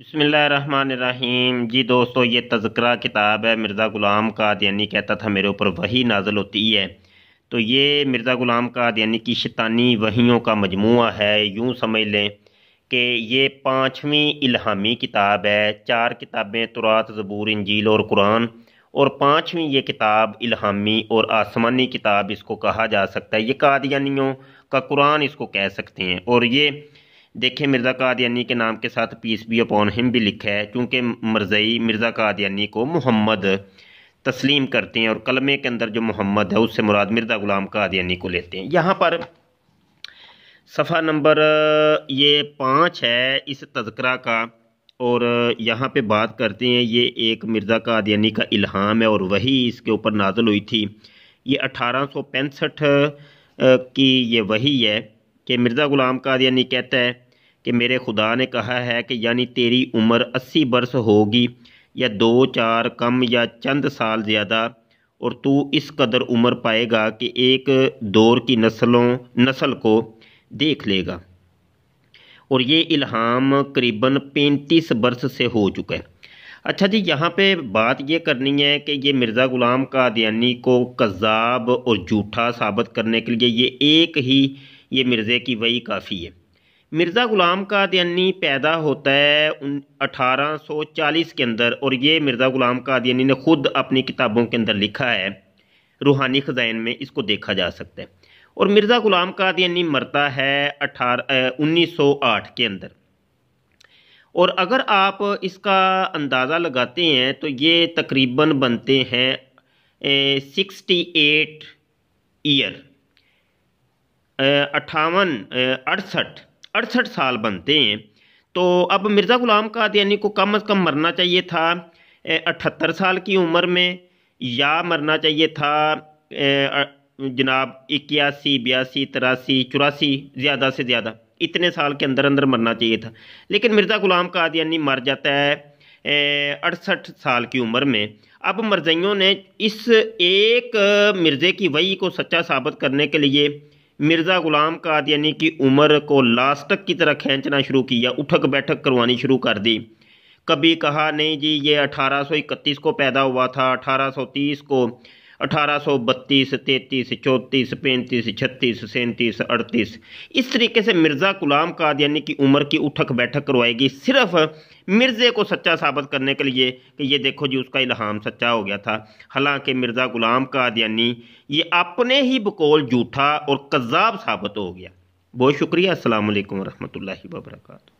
بسم اللہ الرحمن الرحیم جی دوستو یہ تذکرہ کتاب ہے مرزا غلام قادیانی کہتا تھا میرے اوپر وہی نازل ہوتی ہے تو یہ مرزا غلام قادیانی کی شتانی وہیوں کا مجموعہ ہے یوں سمجھ لیں کہ یہ پانچویں الہامی کتاب ہے چار کتابیں ترات زبور انجیل اور قرآن اور پانچویں یہ کتاب الہامی اور آسمانی کتاب اس کو کہا جا سکتا ہے یہ قادیانیوں کا قرآن اس کو کہہ سکتے ہیں اور یہ دیکھیں مرزا قادیانی کے نام کے ساتھ پیس بی اپون ہم بھی لکھا ہے چونکہ مرزئی مرزا قادیانی کو محمد تسلیم کرتے ہیں اور کلمے کے اندر جو محمد ہے اس سے مراد مرزا غلام قادیانی کو لیتے ہیں یہاں پر صفحہ نمبر یہ پانچ ہے اس تذکرہ کا اور یہاں پہ بات کرتے ہیں یہ ایک مرزا قادیانی کا الہام ہے اور وہی اس کے اوپر نازل ہوئی تھی یہ اٹھارہ سو پینسٹھ کی یہ وہی ہے کہ مرزا غلام قادیانی کہتا ہے کہ میرے خدا نے کہا ہے کہ یعنی تیری عمر اسی برس ہوگی یا دو چار کم یا چند سال زیادہ اور تو اس قدر عمر پائے گا کہ ایک دور کی نسلوں نسل کو دیکھ لے گا اور یہ الہام قریباً پینتیس برس سے ہو چکا ہے اچھا جی یہاں پہ بات یہ کرنی ہے کہ یہ مرزا غلام کا دیانی کو کذاب اور جھوٹا ثابت کرنے کے لیے یہ ایک ہی یہ مرزے کی وئی کافی ہے مرزا غلام کا دینی پیدا ہوتا ہے اٹھارہ سو چالیس کے اندر اور یہ مرزا غلام کا دینی نے خود اپنی کتابوں کے اندر لکھا ہے روحانی خزائن میں اس کو دیکھا جا سکتا ہے اور مرزا غلام کا دینی مرتا ہے اٹھارہ انیس سو آٹھ کے اندر اور اگر آپ اس کا اندازہ لگاتے ہیں تو یہ تقریباً بنتے ہیں سکسٹی ایٹ ایئر اٹھاون اڑسٹھ اڑسٹھ سال بنتے ہیں تو اب مرزا غلام کا یعنی کو کم از کم مرنا چاہیے تھا اٹھتر سال کی عمر میں یا مرنا چاہیے تھا جناب اکیاسی بیاسی تراسی چوراسی زیادہ سے زیادہ اتنے سال کے اندر اندر مرنا چاہیے تھا لیکن مرزا غلام کا یعنی مر جاتا ہے اڑسٹھ سال کی عمر میں اب مرزیوں نے اس ایک مرزے کی وئی کو سچا ثابت کرنے کے لیے مرزا غلام قادیانی یعنی کی عمر کو لاسٹک کی طرح کھینچنا شروع کیا اٹھک بیٹھک کروانی شروع کر دی کبھی کہا نہیں جی یہ اٹھارہ سو اکتیس کو پیدا ہوا تھا اٹھارہ سو تیس کو اٹھارہ سو بتیس تینتیس چونتیس پینتیس چھتیس سینتیس اڑتیس اس طریقے سے مرزا غلام کا یعنی کی عمر کی اٹھک بیٹھک کروائے گی صرف مرزے کو سچا ثابت کرنے کے لیے کہ یہ دیکھو جی اس کا الہام سچا ہو گیا تھا حالانکہ مرزا غلام کا یعنی یہ اپنے ہی بکول جھوٹا اور قذاب ثابت ہو گیا بہت شکریہ السلام علیکم ورحمۃ اللہ وبرکاتہ